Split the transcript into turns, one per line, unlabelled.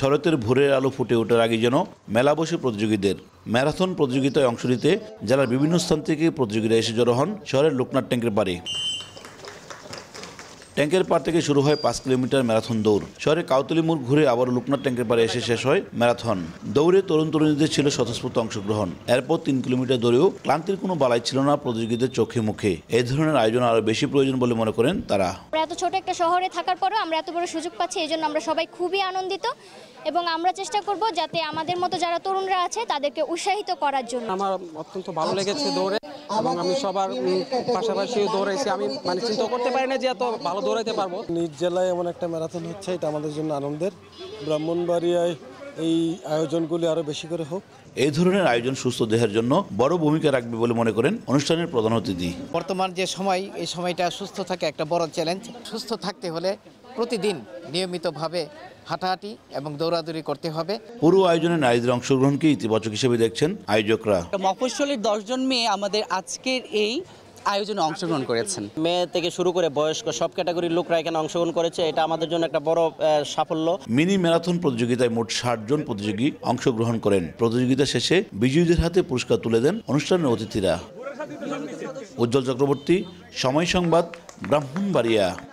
শরতের ভোরের আলো ফুটে ওঠার আগে যেন মেলা বসে প্রতিযোগীদের ম্যারাথন প্রতিযোগিতায় অংশ নিতে জেলার বিভিন্ন স্থান থেকে প্রতিযোগীরা এসে জড়ো হন শহরের লোকনাথ ট্যাঙ্কের বাড়ি ট্যাঙ্কের পার থেকে শুরু হয় পাঁচ কিলোমিটার ম্যারাথন দৌড় শহরে কাউতলি মোড় ঘুরে আবার লোকনাথ ট্যাঙ্কের পারে এসে শেষ হয় ম্যারাথন দৌড়ে তরুণ তরুণীদের ছিল স্বতঃস্ফূর্ত অংশগ্রহণ এরপর তিন কিলোমিটার দৌড়েও ক্লান্তির কোনো বালাই ছিল না প্রতিযোগীদের চোখে মুখে এই ধরনের আয়োজন আরও বেশি প্রয়োজন বলে মনে করেন তারা
এত ছোট একটা শহরে থাকার পরও আমরা এত বড় সুযোগ পাচ্ছি এই জন্য আমরা সবাই খুবই আনন্দিত এবং আমরা চেষ্টা করব যাতে আমাদের মতো যারা তরুণরা আছে তাদেরকে উৎসাহিত করার জন্য আমার অত্যন্ত ভালো লেগেছে দৌড়ে এবং আমি সবার পাশাপাশি দৌড়েছি আমি মানে চিন্তা করতে পারি না যে এত ভালো দৌড়াইতে পারবো
নিজ জেলায় এমন একটা ম্যারাথন হচ্ছে এটা আমাদের জন্য আনন্দের ব্রাহ্মণবাড়িয়ায় এই আয়োজনগুলি আরো বেশি করে হোক এই ধরনের আয়োজন সুস্থ দেহের জন্য বড় ভূমিকা রাখবে বলে মনে করেন অনুষ্ঠানের প্রধান অতিথি
বর্তমান যে সময় এই সময়টা সুস্থ থাকে একটা বড় চ্যালেঞ্জ সুস্থ থাকতে হলে প্রতিদিন নিয়মিতভাবে হাঁটাহাঁটি এবং দৌড়াদৌড়ি করতে হবে
পুরো আয়োজনে নারীদের অংশগ্রহণকে ইতিবাচক হিসেবে দেখছেন আয়োজকরা
মফস্বলের দশজন মেয়ে আমাদের আজকের এই আয়োজনে অংশগ্রহণ করেছেন মেয়ে থেকে শুরু করে বয়স্ক সব ক্যাটাগরির লোকরা এখানে অংশগ্রহণ করেছে
এটা আমাদের জন্য একটা বড় সাফল্য মিনি ম্যারাথন প্রতিযোগিতায় মোট ষাট জন প্রতিযোগী অংশগ্রহণ করেন প্রতিযোগিতা শেষে বিজয়ীদের হাতে পুরস্কার তুলে দেন অনুষ্ঠানের অতিথিরা উজ্জ্বল চক্রবর্তী সময় সংবাদ ব্রাহ্মণবাড়িয়া